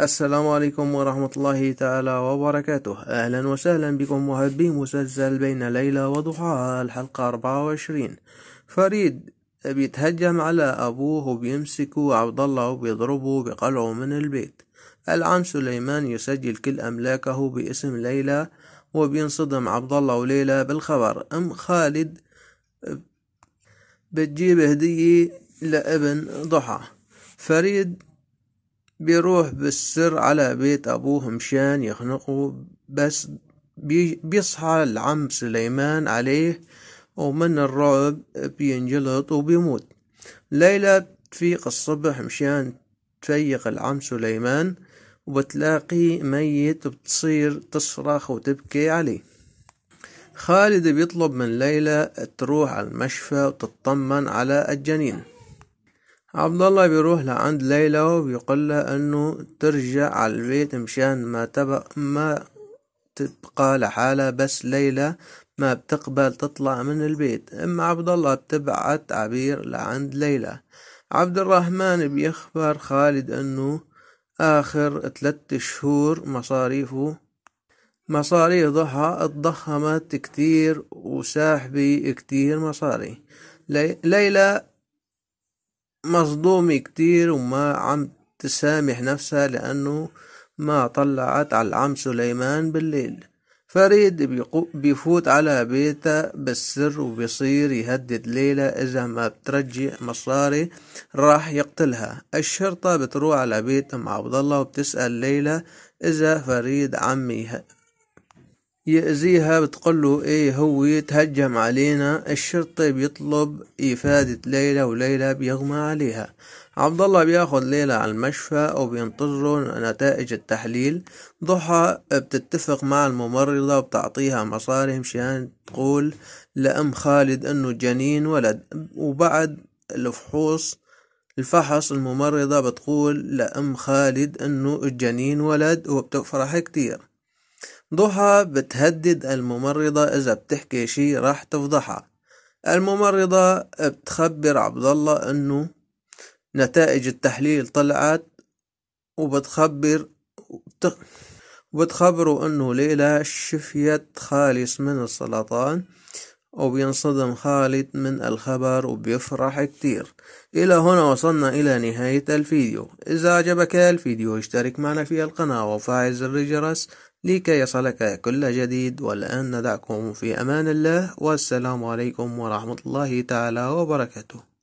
السلام عليكم ورحمة الله تعالى وبركاته أهلا وسهلا بكم محبي مسلسل بين ليلة وضحاها الحلقة 24 فريد بيتهجم على أبوه بيمسكه عبد الله وبيضربه بقلعه من البيت العم سليمان يسجل كل أملاكه باسم ليلى وبينصدم عبد الله وليلى بالخبر أم خالد بتجيب هدية لابن ضحى فريد بيروح بالسر على بيت أبوه مشان يخنقه بس بيصحى العم سليمان عليه ومن الرعب بينجلط وبيموت ليلى بتفيق الصبح مشان تفيق العم سليمان وبتلاقيه ميت بتصير تصرخ وتبكي عليه خالد بيطلب من ليلى تروح على المشفى وتطمن على الجنين عبد الله بيروح لعند ليلى وبيقول لها انه ترجع على البيت مشان ما تبقى ما تبقى لحالها بس ليلى ما بتقبل تطلع من البيت ام عبد الله بتبعت عبير لعند ليلى عبد الرحمن بيخبر خالد انه اخر ثلاثة شهور مصاريفه مصاريف ضحى اتضخمت كتير وساحبي كتير مصاري ليلى مصدومة كتير وما عم تسامح نفسها لأنه ما طلعت على العم سليمان بالليل فريد بيفوت على بيتها بالسر وبيصير يهدد ليلى إذا ما بترجع مصاري راح يقتلها الشرطة بتروح على بيت أم عبد الله وبتسأل ليلى إذا فريد عمي يأذيها بتقول له ايه هو يتهجم علينا الشرطي طيب بيطلب إفادة ليلى وليلى بيغمى عليها عبد الله بياخد ليلى على المشفى وبينتظروا نتائج التحليل ضحى بتتفق مع الممرضة وبتعطيها مصاري مشان تقول لأم خالد انه جنين ولد وبعد الفحوص الفحص الممرضة بتقول لأم خالد انه الجنين ولد وبتفرح كتير ضحى بتهدد الممرضة إذا بتحكي شي راح تفضحها الممرضة بتخبر عبد الله إنه نتائج التحليل طلعت وبتخبر وبتخبره إنه ليلى شفيت خالص من السرطان وبينصدم خالد من الخبر وبيفرح كتير إلى هنا وصلنا إلى نهاية الفيديو إذا عجبك الفيديو اشترك معنا في القناة وفعل زر الجرس لكي يصلك كل جديد والآن ندعكم في أمان الله والسلام عليكم ورحمة الله تعالى وبركاته